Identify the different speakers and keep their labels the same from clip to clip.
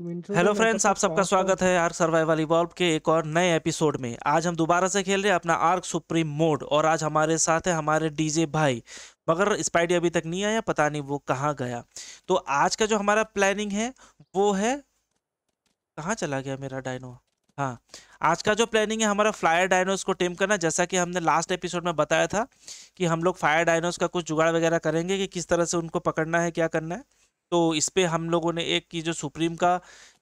Speaker 1: Hello friends आप सबका स्वागत है आर्क सर्वाइवल इवॉल्व के एक और नए एपिसोड में आज हम दोबारा से खेल रहे हैं अपना आर्क सुप्रीम मोड और आज हमारे साथ है हमारे डीजे भाई मगर स्पाइडी अभी तक नहीं आया पता नहीं वो कहाँ गया तो आज का जो हमारा प्लानिंग है वो है कहाँ चला गया मेरा डायनो हाँ आज का जो प्लानिंग है हमारा फ्लायर डायनोस को टेम करना जैसा कि हमने लास्ट एपिसोड में बताया था कि हम लोग फायर डायनोस का कुछ जुगाड़ वगैरह करेंगे कि किस तरह से उनको पकड़ना है क्या करना है तो इस पर हम लोगों ने एक की जो सुप्रीम का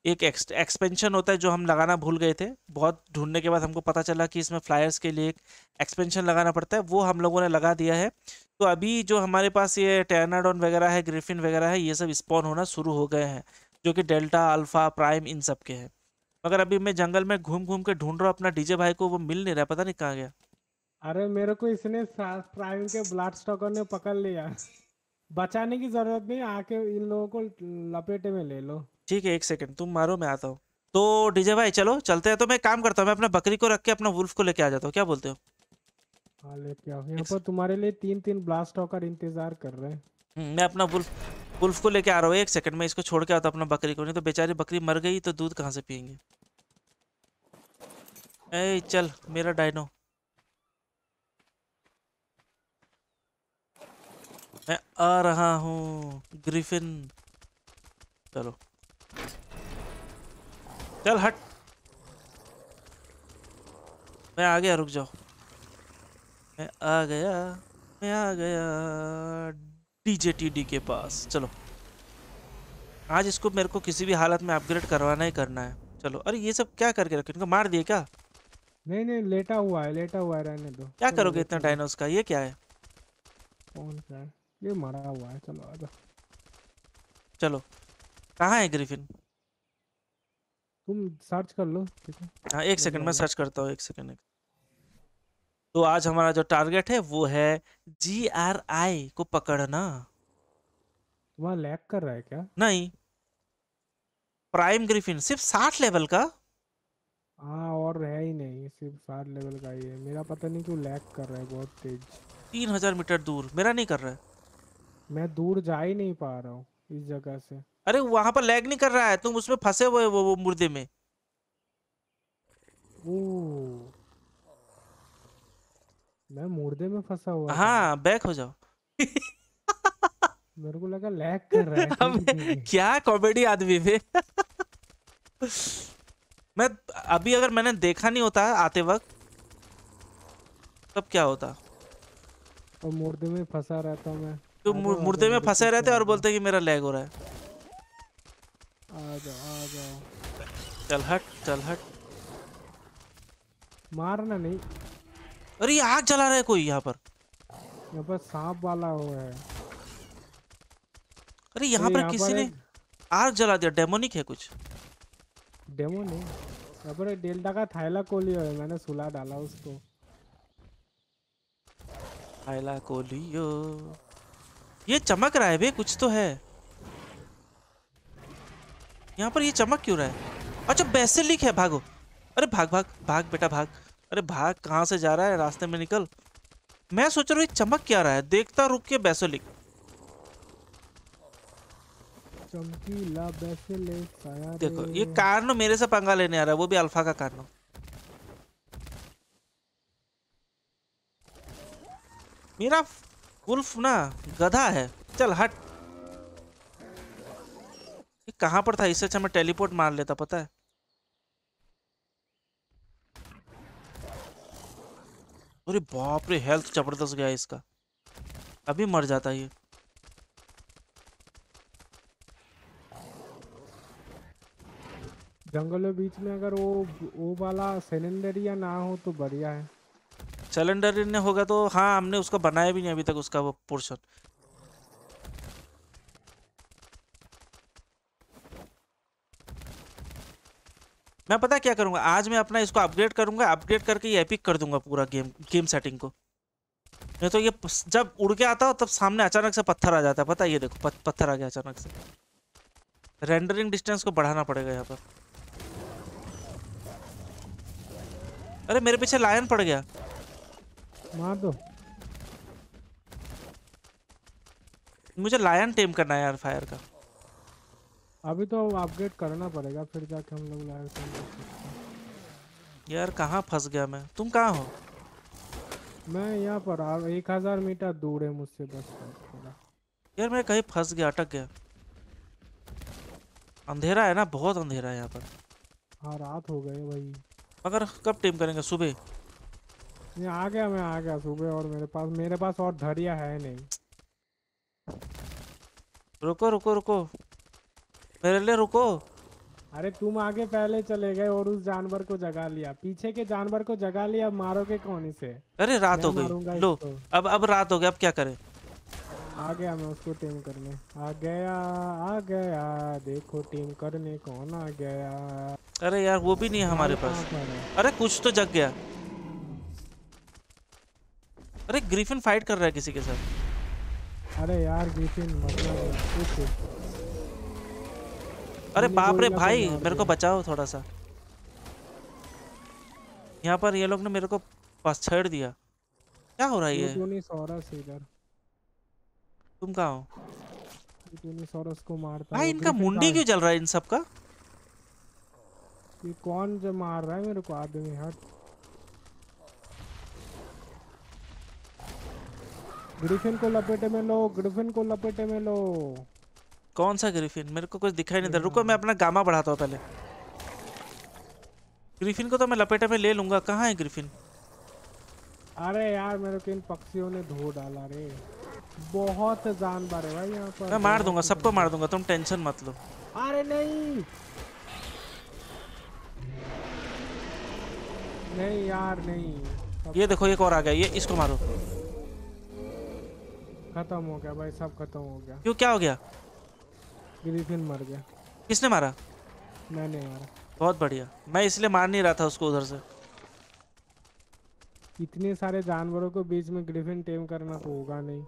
Speaker 1: एक एक्सपेंशन होता है जो हम लगाना भूल गए थे बहुत ढूंढने के बाद हमको पता चला कि इसमें फ्लायर्स के लिए एक एक्सपेंशन लगाना पड़ता है वो हम लोगों ने लगा दिया है तो अभी जो हमारे पास ये टेनाडोन वगैरह है ग्रिफिन वगैरह है ये सब स्पॉन होना शुरू हो गए हैं जो कि डेल्टा अल्फ़ा प्राइम इन सब के हैं मगर अभी मैं जंगल में घूम घूम के ढूंढ रहा हूँ अपना डीजे भाई को वो मिल नहीं रहा पता नहीं कहाँ गया
Speaker 2: अरे मेरे को इसने प्राइम के ब्लड स्टॉकर ने पकड़ लिया बचाने की जरूरत नहीं आके इन लोगों को लपेटे में ले लो
Speaker 1: ठीक है एक सेकंड तुम मारो मैं आता हूँ तो डीजे भाई चलो चलते हैं तो मैं काम करता हूँ मैं अपना बकरी को रख के अपना वुल्फ को लेके आ जाता हूँ क्या बोलते हो
Speaker 2: हाँ लेके आओ यहाँ पर तुम्हारे लिए तीन तीन ब्लास्ट होकर इंतजार कर रहे हैं
Speaker 1: हम्म, मैं अपना वुल्फ वुल्फ को लेके आ रहा हूँ एक सेकंड में इसको छोड़ के आता हूँ अपना बकरी को नहीं तो बेचारी बकरी मर गई तो दूध कहाँ से पियेंगे चल मेरा डायनो मैं आ रहा हूँ ग्रिफिन चलो चल हट मैं आ गया रुक जाओ मैं आ गया मैं आ गया डीजेटीडी के पास चलो आज इसको मेरे को किसी भी हालत में अपग्रेड करवाना ही करना है चलो अरे ये सब क्या करके रखे इनको मार दिए क्या
Speaker 2: नहीं नहीं लेटा हुआ है लेटा हुआ है रहने दो क्या करोगे इतना
Speaker 1: डायनोस का ये क्या है
Speaker 2: कौन सा ये मरा हुआ है चलो आजा
Speaker 1: चलो कहाँ है ग्रिफिन
Speaker 2: तुम सर्च कर लो ठीक है
Speaker 1: हाँ एक सेकंड मैं सर्च करता हूँ एक सेकंड एक तो आज हमारा जो टारगेट है वो है जी आर आई को पकड़ना तुम्हारा लैग कर रहा है क्या नहीं प्राइम ग्रिफिन सिर्फ साठ लेवल का हाँ
Speaker 2: और है ही नहीं सिर्फ साठ लेवल का ही है मेरा पता नहीं क्यों लैग कर रहा है बहुत तेज
Speaker 1: तीन हजार मीटर दूर मेरा नहीं कर रहा है मैं
Speaker 2: दूर जा ही नहीं
Speaker 1: पा रहा हूँ इस जगह से अरे वहां पर लैग नहीं कर रहा है तुम उसमें फंसे हुए वो, वो मुर्दे में
Speaker 2: ओ, मैं मुर्दे में फंसा हुआ हाँ बैक हो जाओ मेरे को लगा लैग कर
Speaker 1: रहा है क्या कॉमेडी आदमी में मैं अभी अगर मैंने देखा नहीं होता आते वक्त तब क्या होता और
Speaker 2: मुर्दे में फंसा रहता मैं तो जो मुर्दे में फंसे रहते और बोलते
Speaker 1: कि मेरा लैग हो रहा है आ जाओ आ जाओ चल हट चल हट मारना नहीं अरे आग जला रहा है कोई यहाँ पर
Speaker 2: यहाँ पर सांप वाला हुआ है
Speaker 1: अरे यहाँ पर किसी ने आग जला दिया डेमोनिक है कुछ डेमोनिक यहाँ पर डेल्टा का
Speaker 2: थाइला कोलियो है मैंने सुला डाला उसको
Speaker 1: थाइला कोलियो ये चमक रहा है भाई कुछ तो है यहाँ पर ये चमक क्यों रहा है अच्छा बैसे लिख है भागो अरे भाग भाग भाग बेटा भाग अरे भाग कहाँ से जा रहा है रास्ते में निकल मैं सोच रहा हूँ ये चमक क्या रहा है देखता रुक के बैसे लिख देखो ये कार्नो मेरे से पंगा लेने आ रहा है वो भी अल्फा का कार्नो मेरा कुल्फ ना गधा है चल हट ये कहां पर था इससे अच्छा मैं टेलीपोर्ट मार लेता पता है अरे बाप रे हेल्थ जबरदस्त गया इसका अभी मर जाता ये
Speaker 2: जंगल बीच में अगर वो वो वाला या ना हो तो बढ़िया है
Speaker 1: सिलेंडर ने होगा तो हाँ हमने उसका बनाया भी नहीं अभी तक उसका वो पोर्शन मैं पता क्या करूंगा आज मैं अपना इसको अपग्रेड करूंगा अपग्रेड करके ये एपिक कर दूंगा पूरा गेम गेम सेटिंग को नहीं तो ये जब उड़ के आता हो तब सामने अचानक से पत्थर आ जाता है पता ये देखो पत, पत्थर आ गया अचानक से रेंडरिंग डिस्टेंस को बढ़ाना पड़ेगा यहाँ पर अरे मेरे पीछे लायन पड़ गया मार दो मुझे लायन टेम करना है यार फायर का
Speaker 2: अभी तो अपग्रेड करना पड़ेगा फिर जाके हम लोग लायन टेम कर सकते
Speaker 1: हैं यार कहाँ फंस गया मैं तुम कहाँ हो
Speaker 2: मैं यहाँ पर आ एक हज़ार मीटर
Speaker 1: दूर है मुझसे बस यार मैं कहीं फंस गया अटक गया अंधेरा है ना बहुत अंधेरा है यहाँ पर
Speaker 2: हाँ रात हो गए भाई
Speaker 1: मगर कब टेम करेंगे सुबह
Speaker 2: नहीं आ गया मैं आ गया सुबह और मेरे पास मेरे पास और धड़िया है नहीं
Speaker 1: रुको रुको रुको मेरे लिए रुको
Speaker 2: अरे तुम आगे पहले चले गए और उस जानवर को जगा लिया पीछे के जानवर को जगा लिया मारोगे कौन इसे अरे रात हो गई लो
Speaker 1: अब अब रात हो गई अब क्या करें
Speaker 2: आ गया मैं उसको टीम करने आ गया आ गया देखो टीम करने कौन आ गया अरे यार वो भी नहीं है हमारे पास अरे
Speaker 1: कुछ तो जग गया अरे ग्रीफिन फाइट कर रहा है किसी के साथ अरे यार ग्रीफिन मतलब
Speaker 2: अरे बाप रे भाई मेरे को
Speaker 1: बचाओ थोड़ा सा यहाँ पर ये लोग ने मेरे को पास छेड़ दिया क्या हो रहा है ये तो तुम कहाँ हो तो को मारता भाई इनका मुंडी क्यों जल रहा है इन सबका
Speaker 2: ये कौन जो मार रहा है मेरे को आदमी हट ग्रिफिन को लपेटे में लो ग्रिफिन को लपेटे में लो
Speaker 1: कौन सा ग्रिफिन मेरे को कुछ दिखाई नहीं दे रुको मैं अपना गामा बढ़ाता हूँ पहले ग्रिफिन को तो मैं लपेटे में ले लूंगा कहाँ है ग्रिफिन
Speaker 2: अरे यार मेरे को इन पक्षियों ने धो डाला रे बहुत जानवर है भाई यहाँ पर मैं मार दूंगा
Speaker 1: सबको मार दूंगा तुम टेंशन मत लो
Speaker 2: अरे नहीं नहीं यार नहीं
Speaker 1: ये देखो एक और आ गया ये इसको मारो
Speaker 2: खत्म हो गया भाई सब खत्म हो गया
Speaker 1: क्यों क्या हो गया ग्रीफिन मर गया किसने मारा मैंने मारा बहुत बढ़िया मैं इसलिए मार नहीं रहा था उसको उधर से
Speaker 2: इतने सारे जानवरों को बीच में ग्रीफिन टेम करना तो होगा
Speaker 1: नहीं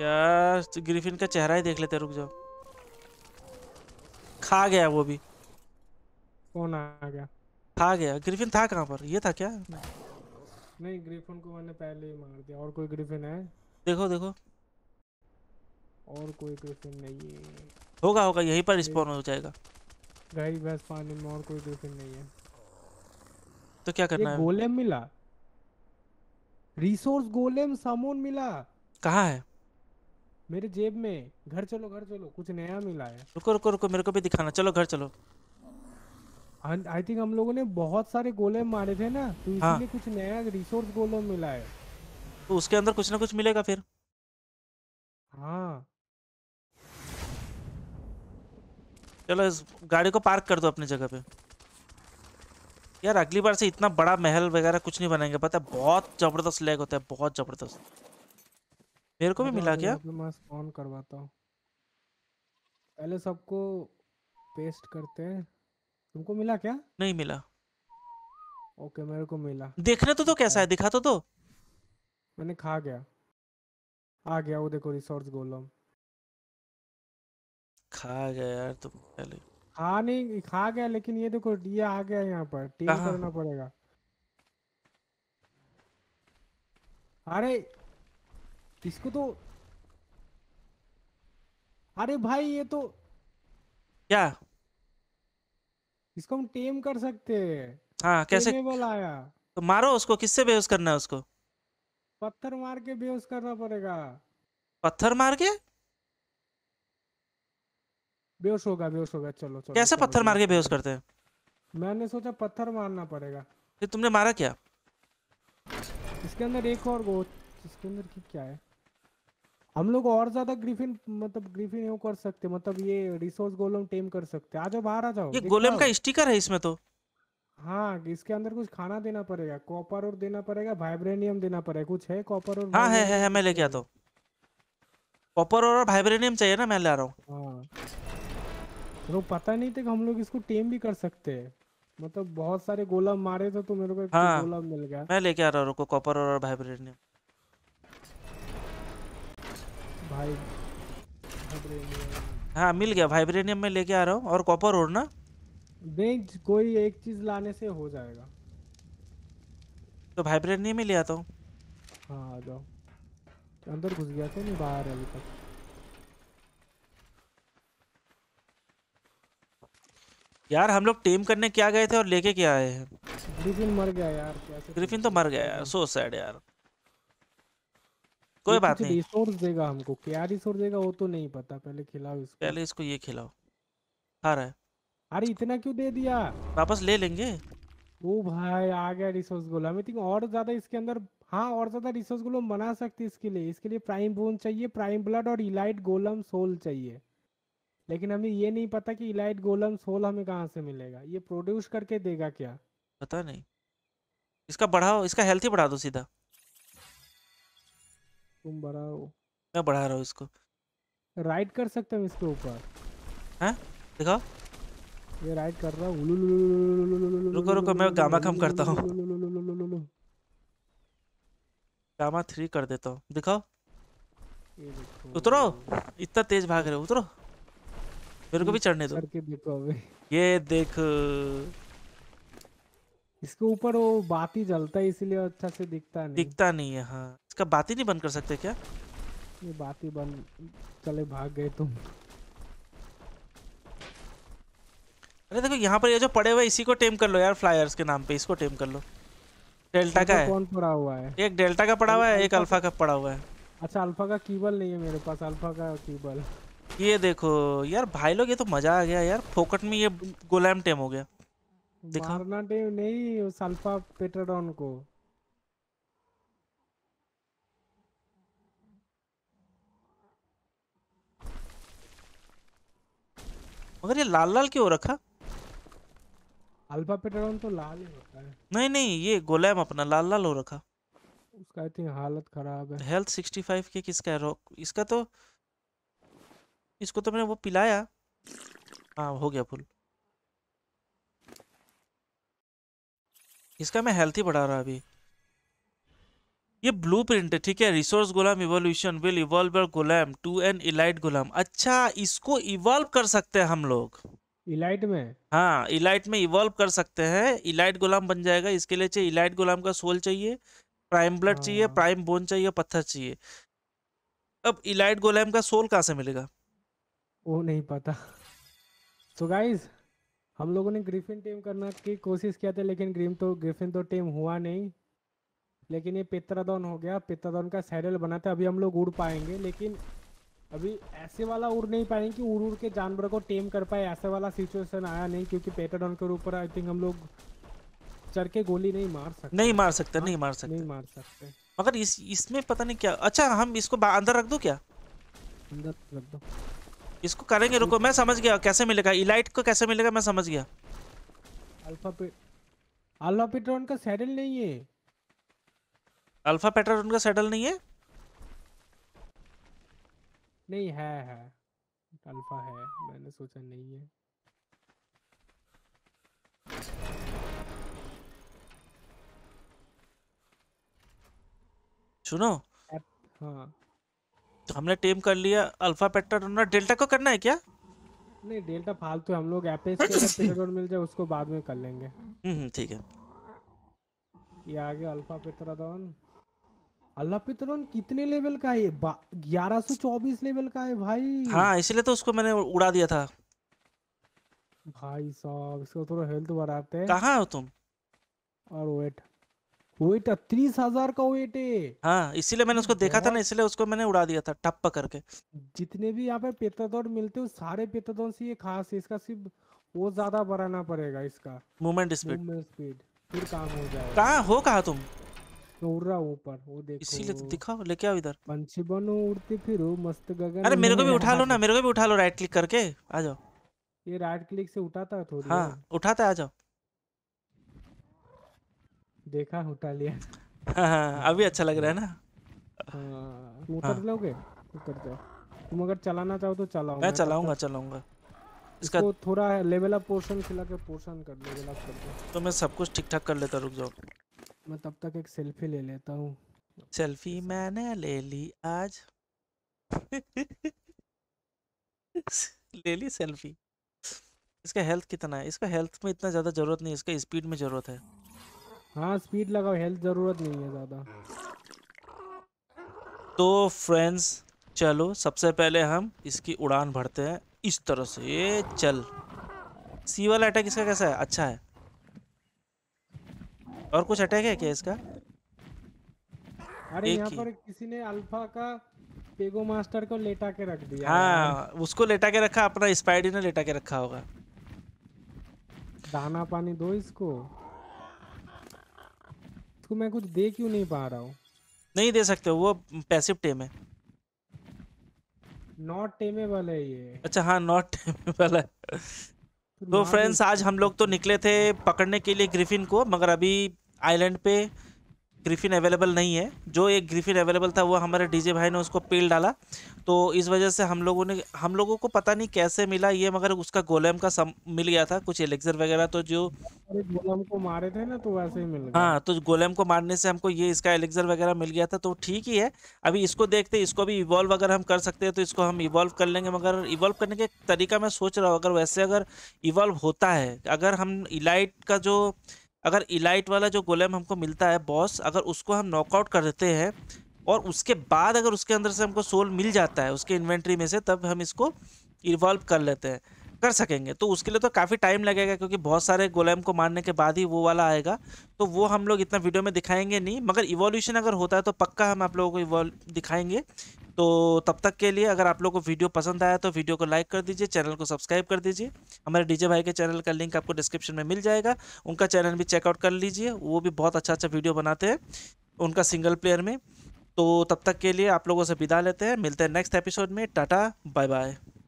Speaker 1: क्या ग्रीफिन का चेहरा ही देख लेते रुक जाओ खा गया वो भी कौन आ गया खा गया ग्रीफिन था कहाँ पर ये था क्या नहीं ग्रीफिन
Speaker 2: को मैंने पहले ही मार दिया और कोई ग्रीफिन
Speaker 1: है देखो देखो
Speaker 2: और कोई ग्रिफिन नहीं है
Speaker 1: होगा होगा यहीं पर स्पॉन हो जाएगा
Speaker 2: गाइस बस पानी में और कोई ग्रिफिन नहीं है तो क्या करना है गोलेम मिला
Speaker 1: रिसोर्स गोलेम
Speaker 2: सामोन मिला
Speaker 1: कहां है मेरे जेब में घर चलो घर चलो कुछ नया मिला है रुको रुको रुको मेरे को भी दिखाना चलो घर चलो
Speaker 2: आई थिंक हम लोगों ने बहुत सारे गोलेम मारे थे ना तो इसलिए हाँ। कुछ नया रिसोर्स गोलेम मिला है
Speaker 1: तो उसके अंदर कुछ ना कुछ मिलेगा फिर हाँ चलो इस गाड़ी को पार्क कर दो अपनी जगह पे यार अगली बार से इतना बड़ा महल वगैरह कुछ नहीं बनाएंगे पता है बहुत जबरदस्त लैग होता है बहुत जबरदस्त मेरे को भी मिला क्या
Speaker 2: मतलब मैं स्पॉन करवाता हूँ पहले सबको पेस्ट करते हैं तुमको मिला क्या नहीं मिला ओके मेरे को मिला
Speaker 1: देखने तो तो कैसा है अच्छा। दिखा तो तो
Speaker 2: मैंने खा गया आ गया वो देखो रिसोर्स गोलम
Speaker 1: खा गया यार तुम पहले
Speaker 2: खा नहीं खा गया लेकिन ये देखो ये आ गया यहाँ पर टीम करना पड़ेगा अरे इसको तो अरे भाई ये तो क्या इसको हम टेम कर सकते हैं हाँ कैसे बोला आया
Speaker 1: तो मारो उसको किससे बेहोश करना है उसको
Speaker 2: पत्थर मार के बेहोश करना पड़ेगा
Speaker 1: पत्थर मार के बेहोश होगा बेहोश होगा चलो चलो कैसे चलो, पत्थर मार के बेहोश करते हैं
Speaker 2: मैंने सोचा पत्थर मारना पड़ेगा
Speaker 1: फिर तुमने मारा क्या
Speaker 2: इसके अंदर एक और गो इसके अंदर की क्या है हम लोग और ज्यादा ग्रिफिन मतलब ग्रिफिन यू कर सकते मतलब ये रिसोर्स गोलम टेम कर सकते आ जाओ बाहर आ जाओ ये गोलम का
Speaker 1: स्टिकर है इसमें तो
Speaker 2: हाँ इसके अंदर कुछ खाना देना पड़ेगा कॉपर और देना पड़ेगा वाइब्रेनियम देना पड़ेगा कुछ है कॉपर और हाँ है है, है
Speaker 1: मैं लेके आता हूँ कॉपर और वाइब्रेनियम चाहिए ना मैं ले आ रहा हूँ
Speaker 2: हाँ तो पता नहीं था कि हम लोग इसको टेम भी कर सकते हैं मतलब बहुत सारे गोलम मारे थे तो मेरे को एक हाँ, गोलम मिल गया
Speaker 1: मैं लेके आ रहा हूँ कॉपर और वाइब्रेनियम भाई हाँ मिल गया वाइब्रेनियम में लेके आ रहा हूँ और कॉपर और ना नहीं कोई एक चीज लाने से हो जाएगा तो वाइब्रेट नहीं मैं ले तो?
Speaker 2: हाँ आ जाओ अंदर घुस गया था तो नहीं बाहर है अभी तक
Speaker 1: यार हम लोग टीम करने क्या गए थे और लेके क्या आए हैं
Speaker 2: ग्रिफिन मर गया यार
Speaker 1: कैसे ग्रिफिन तो मर गया यार सो सैड यार कोई बात नहीं
Speaker 2: रिसोर्स देगा हमको क्या रिसोर्स देगा वो तो नहीं पता पहले खिलाओ इसको
Speaker 1: पहले इसको ये खिलाओ खा रहा है अरे इतना क्यों दे दिया वापस ले लेंगे ओ
Speaker 2: भाई आ गया रिसोर्स गोल आई थिंक और ज्यादा इसके अंदर हाँ और ज्यादा रिसोर्स गोलम बना सकते इसके लिए इसके लिए प्राइम बोन चाहिए प्राइम ब्लड और इलाइट गोलम सोल चाहिए लेकिन हमें ये नहीं पता कि इलाइट गोलम सोल हमें कहाँ से मिलेगा ये प्रोड्यूस करके देगा क्या
Speaker 1: पता नहीं इसका बढ़ाओ इसका हेल्थ ही बढ़ा दो सीधा तुम बढ़ाओ मैं बढ़ा रहा हूँ इसको
Speaker 2: राइड कर सकते हम इसके ऊपर हैं
Speaker 1: हाँ? दिखाओ
Speaker 2: ये राइड कर रहा हूं रुको रुको मैं गामा कम करता हूं
Speaker 1: गामा 3 कर देता हूं दिखाओ उतरो इतना तेज भाग रहे हो उतरो मेरे को भी चढ़ने दो करके देखो अबे ये देख
Speaker 2: इसके ऊपर वो बाती जलता है इसलिए अच्छा से दिखता नहीं
Speaker 1: दिखता नहीं है हाँ इसका बाती नहीं बंद कर सकते क्या ये बाती बंद चले भाग गए तुम अरे देखो यहाँ पर ये जो पड़े हुए इसी को टेम कर लो यार फ्लायर्स के नाम पे इसको टेम कर लो डेल्टा का है कौन
Speaker 2: पड़ा हुआ है एक डेल्टा का पड़ा हुआ है एक अल्फा का पड़ा हुआ है अच्छा अल्फा का कीबल नहीं है मेरे पास अल्फा का कीबल
Speaker 1: ये देखो यार भाई लोग ये तो मजा आ गया यार फोकट में ये गोलैम टेम हो गया दिखा मारना टेम नहीं
Speaker 2: उस अल्फा पेट्राडॉन को
Speaker 1: मगर ये लाल लाल क्यों रखा अल्फा पेटरॉन तो लाल ही होता है नहीं नहीं ये गोलेम अपना लाल लाल हो रखा उसका आई थिंक हालत खराब है हेल्थ 65 के किसका है रॉक इसका तो इसको तो मैंने वो पिलाया हां हो गया फुल इसका मैं हेल्थ ही बढ़ा रहा अभी ये ब्लू प्रिंट है ठीक है resource golem evolution will evolve golem to an elite golem अच्छा इसको इवॉल्व कर सकते हैं हम लोग इलाइट में हाँ इलाइट में इवॉल्व कर सकते हैं इलाइट गुलाम बन जाएगा इसके लिए चाहिए इलाइट गुलाम का सोल चाहिए प्राइम हाँ। ब्लड चाहिए प्राइम बोन चाहिए पत्थर चाहिए अब इलाइट गुलाम का सोल कहाँ से मिलेगा
Speaker 2: वो नहीं पता तो गाइज हम लोगों ने ग्रिफिन टीम करने की कोशिश किया था लेकिन ग्रीम तो ग्रिफिन तो टीम हुआ नहीं लेकिन ये पित्रादौन हो गया पित्रादौन का सैडल बना था अभी हम लोग उड़ पाएंगे लेकिन अभी ऐसे वाला उड़ नहीं पाए कि उड़ उड़ के जानवर को टेम कर पाए ऐसे वाला सिचुएशन आया नहीं क्योंकि पेटाडॉन के ऊपर आई थिंक हम लोग चढ़
Speaker 1: के गोली नहीं मार सकते नहीं मार सकते आ, हाँ, नहीं मार सकते नहीं मार सकते मगर इस इसमें पता नहीं क्या अच्छा हम इसको अंदर रख दो क्या
Speaker 2: अंदर रख दो
Speaker 1: इसको करेंगे रुको मैं समझ गया कैसे मिलेगा इलाइट को कैसे मिलेगा मैं समझ गया अल्फा पे अल्फा
Speaker 2: पेट्रॉन का सैडल नहीं है अल्फा पेट्रॉन का सैडल नहीं है नहीं है है अल्फा है मैंने सोचा नहीं है
Speaker 1: सुनो हाँ तो हमने टीम कर लिया अल्फा पेट्रा डेल्टा को करना है क्या नहीं
Speaker 2: डेल्टा फालतू तो हम लोग एपेस मिल जाए उसको बाद में कर लेंगे हम्म, हम्म ठीक है ये आगे अल्फा पेट्राडोन अल्लाह अल्लापितरन कितने लेवल का है ग्यारह सौ चौबीस लेवल का है भाई हाँ
Speaker 1: इसलिए तो उसको मैंने उड़ा दिया था
Speaker 2: भाई साहब इसका थोड़ा हेल्थ बढ़ाते हैं कहाँ हो तुम और वेट वेट तीस हजार का वेट है
Speaker 1: हाँ इसीलिए मैंने उसको देखा था ना इसलिए उसको मैंने उड़ा दिया था टप करके
Speaker 2: जितने भी यहाँ पे पेतादौर मिलते हैं सारे पेतादौर से ये खास है इसका सिर्फ वो ज्यादा बढ़ाना पड़ेगा इसका मूवमेंट स्पीड मूवमेंट स्पीड फिर काम हो जाएगा कहाँ हो कहा तुम उड़ रहा ऊपर वो
Speaker 1: देखो इसीलिए तो दिखा लेके आओ इधर
Speaker 2: पंछी बनो उड़ते फिर मस्त गगन अरे मेरे को भी उठा लो
Speaker 1: ना मेरे को भी उठा लो राइट क्लिक करके आ जाओ ये राइट क्लिक से उठाता है थोड़ी हाँ उठाता है आ जाओ देखा उठा लिया हाँ, हाँ, अभी अच्छा लग रहा है ना हाँ, हाँ। उतर
Speaker 2: लोगे उतर जाओ तुम अगर चलाना चाहो तो चलाओ मैं चलाऊंगा चलाऊंगा इसका थोड़ा लेवल अप पोर्शन खिला के पोर्शन कर लेवल अप कर दो
Speaker 1: तो मैं सब कुछ ठीक ठाक कर लेता रुक जाओ
Speaker 2: मैं तब तक एक सेल्फी ले लेता हूँ
Speaker 1: सेल्फी मैंने ले ली आज ले ली सेल्फी इसका हेल्थ कितना है इसका हेल्थ में इतना ज़्यादा ज़रूरत नहीं है इसका स्पीड में ज़रूरत है
Speaker 2: हाँ स्पीड लगाओ हेल्थ ज़रूरत नहीं है ज़्यादा
Speaker 1: तो फ्रेंड्स चलो सबसे पहले हम इसकी उड़ान भरते हैं इस तरह से ये चल सी वाला अटैक इसका कैसा है अच्छा है और कुछ अटैक है क्या इसका अरे यहाँ पर
Speaker 2: किसी ने अल्फा का पेगो मास्टर को लेटा के रख दिया हाँ
Speaker 1: उसको लेटा के रखा अपना स्पाइडी ने लेटा के रखा होगा
Speaker 2: दाना पानी दो इसको तो मैं कुछ दे क्यों नहीं पा रहा हूँ
Speaker 1: नहीं दे सकते वो पैसिव टेम है
Speaker 2: नॉट टेमेबल है ये अच्छा हाँ नॉट टेमेबल
Speaker 1: है तो फ्रेंड्स तो आज हम लोग तो निकले थे पकड़ने के लिए ग्रिफिन को मगर अभी आइलैंड पे ग्रिफिन अवेलेबल नहीं है जो एक ग्रिफिन अवेलेबल था वो हमारे डीजे भाई ने उसको पेल डाला तो इस वजह से हम लोगों ने हम लोगों को पता नहीं कैसे मिला ये मगर उसका गोलेम का सम मिल गया था कुछ एलेक्सर वगैरह तो जो
Speaker 2: गोलेम को मारे थे ना तो वैसे ही मिल गया हाँ
Speaker 1: तो गोलेम को मारने से हमको ये इसका एलेक्सर वगैरह मिल गया था तो ठीक ही है अभी इसको देखते इसको भी इवॉल्व अगर हम कर सकते हैं तो इसको हम इवॉल्व कर लेंगे मगर इवॉल्व करने के तरीका मैं सोच रहा हूँ अगर वैसे अगर इवॉल्व होता है अगर हम इलाइट का जो अगर इलाइट वाला जो गोलेम हमको मिलता है बॉस अगर उसको हम नॉकआउट कर देते हैं और उसके बाद अगर उसके अंदर से हमको सोल मिल जाता है उसके इन्वेंट्री में से तब हम इसको इवॉल्व कर लेते हैं कर सकेंगे तो उसके लिए तो काफ़ी टाइम लगेगा क्योंकि बहुत सारे गोलेम को मारने के बाद ही वो वाला आएगा तो वो हम लोग इतना वीडियो में दिखाएंगे नहीं मगर इवोल्यूशन अगर होता है तो पक्का हम आप लोगों को दिखाएंगे तो तब तक के लिए अगर आप लोग को वीडियो पसंद आया तो वीडियो को लाइक कर दीजिए चैनल को सब्सक्राइब कर दीजिए हमारे डीजे भाई के चैनल का लिंक आपको डिस्क्रिप्शन में मिल जाएगा उनका चैनल भी चेकआउट कर लीजिए वो भी बहुत अच्छा अच्छा वीडियो बनाते हैं उनका सिंगल प्लेयर में तो तब तक के लिए आप लोगों से विदा लेते हैं मिलते हैं नेक्स्ट एपिसोड में टाटा बाय बाय